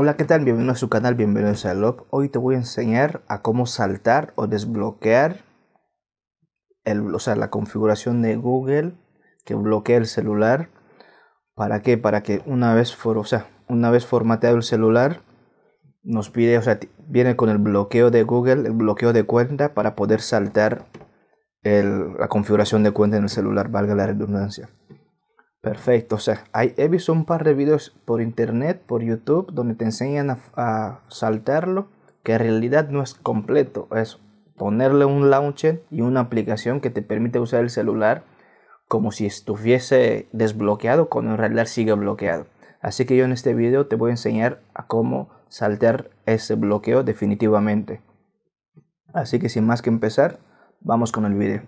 Hola, ¿qué tal? Bienvenido a su canal, bienvenidos a Log. Hoy te voy a enseñar a cómo saltar o desbloquear el, o la configuración de Google que bloquea el celular. ¿Para qué? Para que una vez, o sea, una vez formateado el celular, nos pide, o sea, viene con el bloqueo de Google, el bloqueo de cuenta para poder saltar la configuración de cuenta en el celular, valga la redundancia. Perfecto, o sea, hay, he visto un par de videos por internet, por YouTube, donde te enseñan a, a saltarlo, que en realidad no es completo, es ponerle un launcher y una aplicación que te permite usar el celular como si estuviese desbloqueado cuando en realidad sigue bloqueado. Así que yo en este video te voy a enseñar a cómo saltar ese bloqueo definitivamente. Así que sin más que empezar, vamos con el video.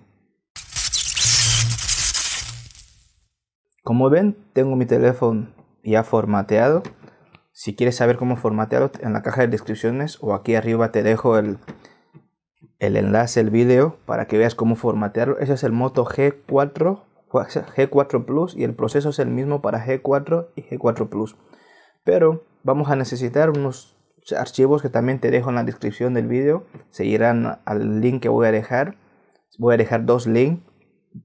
Como ven, tengo mi teléfono ya formateado. Si quieres saber cómo formatearlo, en la caja de descripciones o aquí arriba te dejo el, enlace, el video, para que veas cómo formatearlo. Ese es el Moto G4, G4 Plus y el proceso es el mismo para G4 y G4 Plus. Pero vamos a necesitar unos archivos que también te dejo en la descripción del video. Se irán al link que voy a dejar. Voy a dejar dos links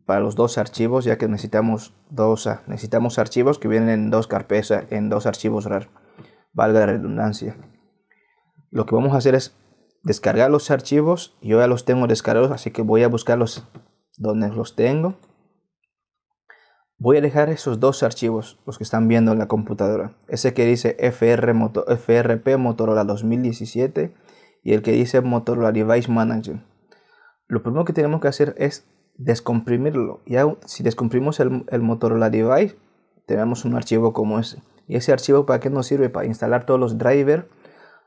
para los dos archivos, ya que necesitamos dos, ah, necesitamos archivos que vienen en dos carpetas, ah, en dos archivos RAR, valga la redundancia. Lo que vamos a hacer es descargar los archivos, yo ya los tengo descargados, así que voy a buscarlos donde los tengo. Voy a dejar esos dos archivos, los que están viendo en la computadora. Ese que dice FR FRP Motorola 2017 y el que dice Motorola Device Manager. Lo primero que tenemos que hacer es descomprimirlo. Ya si descomprimimos el, el Motorola Device, tenemos un archivo como ese. ¿Y ese archivo para qué nos sirve? Para instalar todos los drivers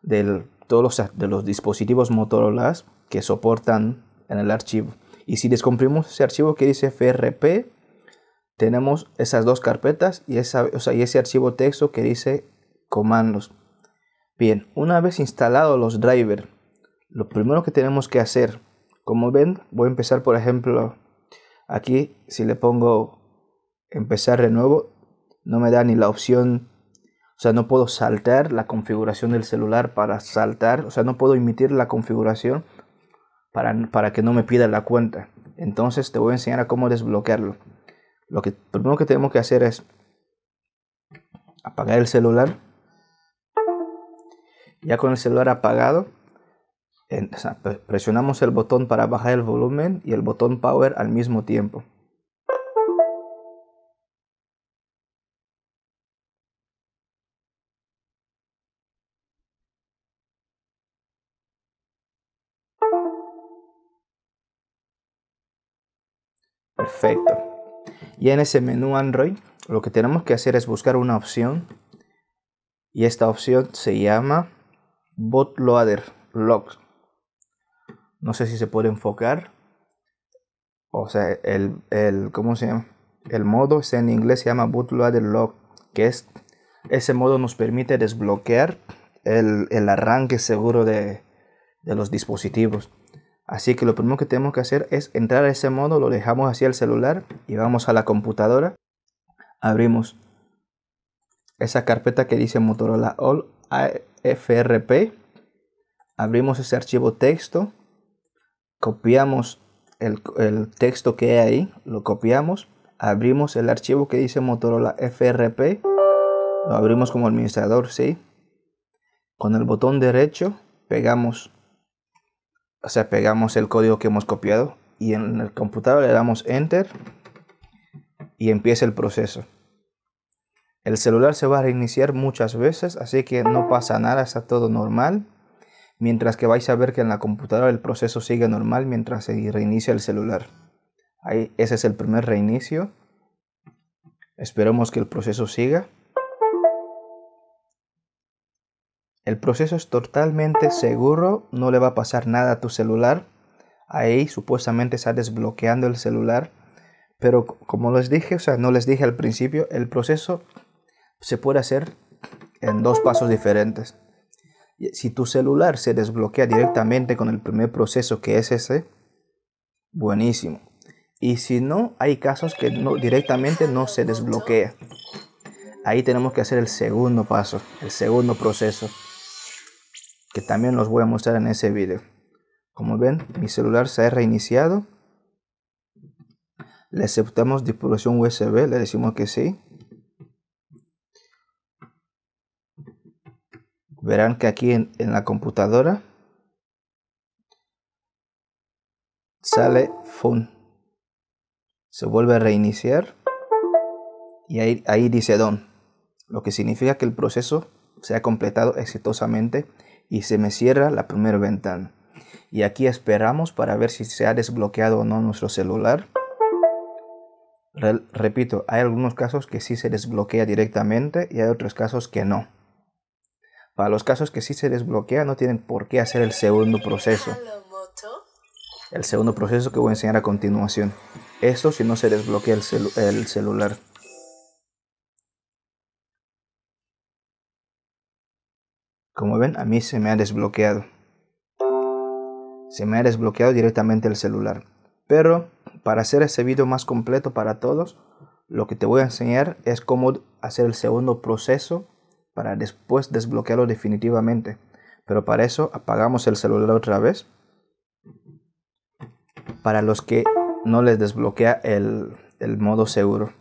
de todos los, de los dispositivos Motorola que soportan en el archivo. Y si descomprimimos ese archivo que dice FRP, tenemos esas dos carpetas y, esa, y ese archivo texto que dice comandos. Bien, una vez instalados los drivers, lo primero que tenemos que hacer como ven, voy a empezar, por ejemplo, aquí si le pongo empezar de nuevo, no me da ni la opción, o sea, no puedo saltar la configuración del celular para saltar, o sea, no puedo emitir la configuración para, para que no me pida la cuenta. Entonces te voy a enseñar a cómo desbloquearlo. Lo que primero que tenemos que hacer es apagar el celular. Ya con el celular apagado, presionamos el botón para bajar el volumen y el botón power al mismo tiempo. Perfecto. Y en ese menú Android lo que tenemos que hacer es buscar una opción y esta opción se llama Bootloader Logs no sé si se puede enfocar. O sea, el, El modo en inglés se llama bootloader lock, que es ese modo nos permite desbloquear el, arranque seguro de, los dispositivos. Así que lo primero que tenemos que hacer es entrar a ese modo, lo dejamos hacia el celular y vamos a la computadora. Abrimos esa carpeta que dice Motorola All AFRP. Abrimos ese archivo texto copiamos el, texto que hay ahí, lo copiamos, abrimos el archivo que dice Motorola FRP, lo abrimos como administrador, ¿sí? Con el botón derecho pegamos, o sea, pegamos el código que hemos copiado y en el computador le damos Enter y empieza el proceso. El celular se va a reiniciar muchas veces, así que no pasa nada, está todo normal mientras que vais a ver que en la computadora el proceso sigue normal mientras se reinicia el celular. Ahí, ese es el primer reinicio. Esperemos que el proceso siga. El proceso es totalmente seguro, no le va a pasar nada a tu celular. Ahí supuestamente está desbloqueando el celular. Pero como les dije, o sea, no les dije al principio, el proceso se puede hacer en dos pasos diferentes. Si tu celular se desbloquea directamente con el primer proceso que es ese, buenísimo. Y si no, hay casos que no, directamente no se desbloquea. Ahí tenemos que hacer el segundo paso, el segundo proceso, que también los voy a mostrar en ese video. Como ven, mi celular se ha reiniciado. Le aceptamos disposición USB, le decimos que sí. verán que aquí en, la computadora sale phone. Se vuelve a reiniciar y ahí, dice don, lo que significa que el proceso se ha completado exitosamente y se me cierra la primera ventana. Y aquí esperamos para ver si se ha desbloqueado o no nuestro celular. repito, hay algunos casos que sí se desbloquea directamente y hay otros casos que no. Para los casos que sí se desbloquea, no tienen por qué hacer el segundo proceso. El segundo proceso que voy a enseñar a continuación. Esto si no se desbloquea el, el celular. Como ven, a mí se me ha desbloqueado. Se me ha desbloqueado directamente el celular. Pero para hacer ese video más completo para todos, lo que te voy a enseñar es cómo hacer el segundo proceso para después desbloquearlo definitivamente. Pero para eso apagamos el celular otra vez. Para los que no les desbloquea el, el modo seguro.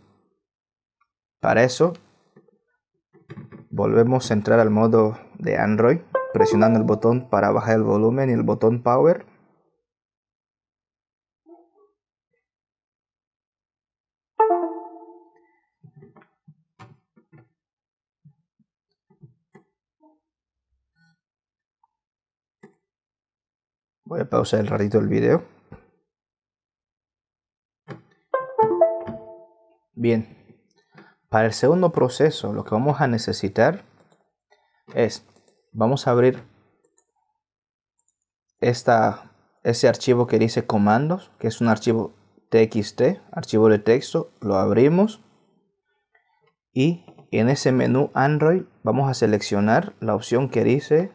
Para eso volvemos a entrar al modo de Android presionando el botón para bajar el volumen y el botón power Voy a pausar el ratito el video. Bien, para el segundo proceso lo que vamos a necesitar es, vamos a abrir esta, ese archivo que dice comandos, que es un archivo txt, archivo de texto, lo abrimos y en ese menú Android vamos a seleccionar la opción que dice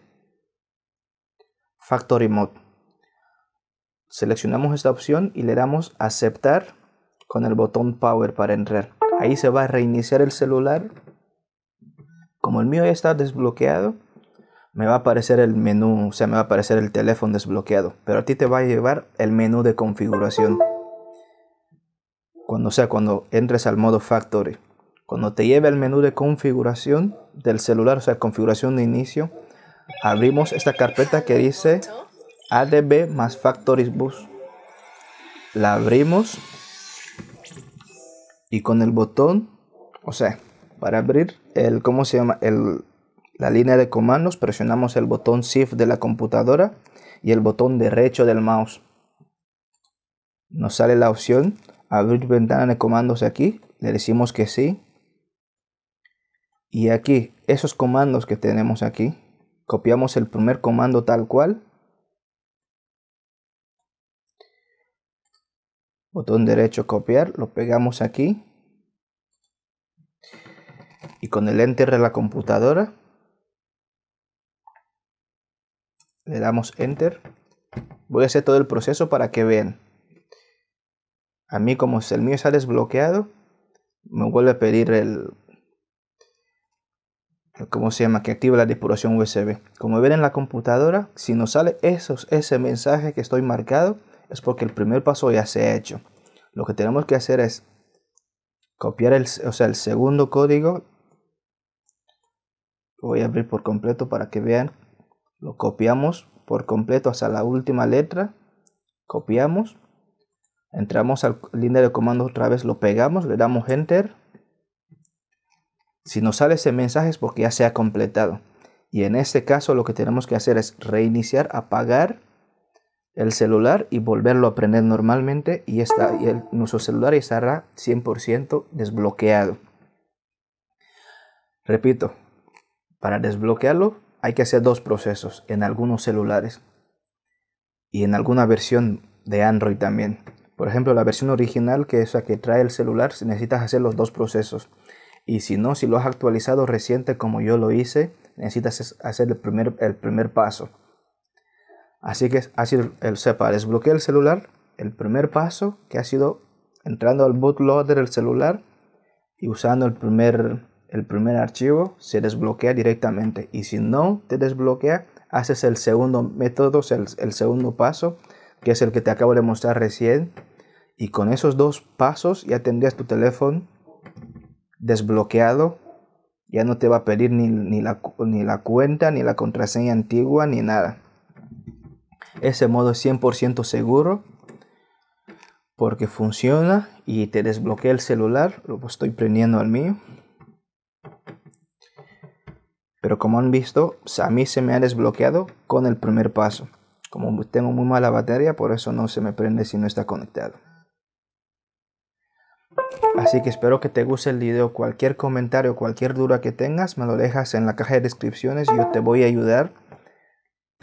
Factory Mode. Seleccionamos esta opción y le damos aceptar con el botón power para entrar. Ahí se va a reiniciar el celular. Como el mío ya está desbloqueado, me va a aparecer el menú, o sea, me va a aparecer el teléfono desbloqueado, pero a ti te va a llevar el menú de configuración. Cuando sea, cuando entres al modo factory, cuando te lleve al menú de configuración del celular, o sea, configuración de inicio, abrimos esta carpeta que dice ADB más Factories Bus. La abrimos y con el botón, o sea, para abrir el, ¿cómo se llama? El, la línea de comandos, presionamos el botón Shift de la computadora y el botón derecho del mouse. Nos sale la opción abrir ventana de comandos aquí, le decimos que sí. Y aquí, esos comandos que tenemos aquí, copiamos el primer comando tal cual botón derecho copiar, lo pegamos aquí y con el enter de la computadora le damos enter. Voy a hacer todo el proceso para que vean. A mí como el mío está desbloqueado, me vuelve a pedir el, ¿cómo se llama? Que activa la depuración USB. Como ven en la computadora, si nos sale esos, ese mensaje que estoy marcado, es porque el primer paso ya se ha hecho. Lo que tenemos que hacer es copiar el, o sea, el segundo código. voy a abrir por completo para que vean. Lo copiamos por completo hasta la última letra. Copiamos. Entramos al línea de comando otra vez, lo pegamos, le damos enter. Si nos sale ese mensaje es porque ya se ha completado. Y en este caso lo que tenemos que hacer es reiniciar, apagar el celular y volverlo a prender normalmente y, está, y el, nuestro celular estará 100% desbloqueado. Repito, para desbloquearlo hay que hacer dos procesos en algunos celulares y en alguna versión de Android también. Por ejemplo, la versión original que es la que trae el celular, necesitas hacer los dos procesos. Y si no, si lo has actualizado reciente como yo lo hice, necesitas hacer el primer, el primer paso Así que ha sido el SEPA. desbloquea el celular, el primer paso que ha sido entrando al bootloader del celular y usando el primer, el primer archivo se desbloquea directamente. Y si no te desbloquea, haces el segundo método, el, segundo paso, que es el que te acabo de mostrar recién. Y con esos dos pasos ya tendrías tu teléfono desbloqueado. Ya no te va a pedir ni, ni la cuenta, ni la contraseña antigua, ni nada. Ese modo es 100% seguro porque funciona y te desbloquea el celular. Lo estoy prendiendo al mío. Pero como han visto, a mí se me ha desbloqueado con el primer paso. Como tengo muy mala batería, por eso no se me prende si no está conectado. Así que espero que te guste el video. Cualquier comentario, cualquier duda que tengas, me lo dejas en la caja de descripciones. Yo te voy a ayudar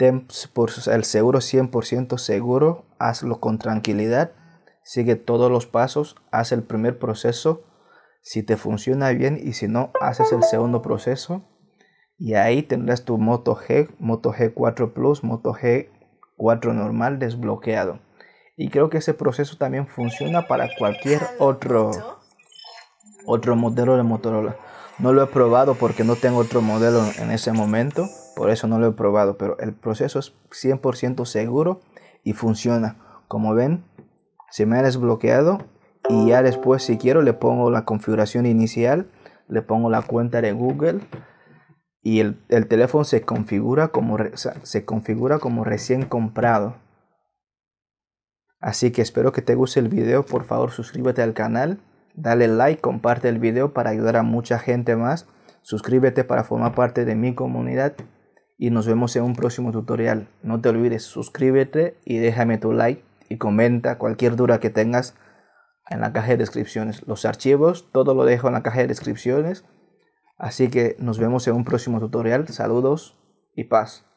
ten por el seguro 100% seguro, hazlo con tranquilidad, sigue todos los pasos, haz el primer proceso, si te funciona bien y si no, haces el segundo proceso y ahí tendrás tu Moto G, Moto G4 Plus, Moto G4 normal desbloqueado. Y creo que ese proceso también funciona para cualquier otro otro modelo de Motorola. No lo he probado porque no tengo otro modelo en ese momento por eso no lo he probado, pero el proceso es 100% seguro y funciona. Como ven, se me ha desbloqueado y ya después si quiero le pongo la configuración inicial, le pongo la cuenta de Google y el, teléfono se configura, como, se configura como recién comprado. Así que espero que te guste el video, por favor suscríbete al canal, dale like, comparte el video para ayudar a mucha gente más, suscríbete para formar parte de mi comunidad y nos vemos en un próximo tutorial. No te olvides, suscríbete y déjame tu like y comenta cualquier duda que tengas en la caja de descripciones. Los archivos, todo lo dejo en la caja de descripciones. Así que nos vemos en un próximo tutorial. Saludos y paz.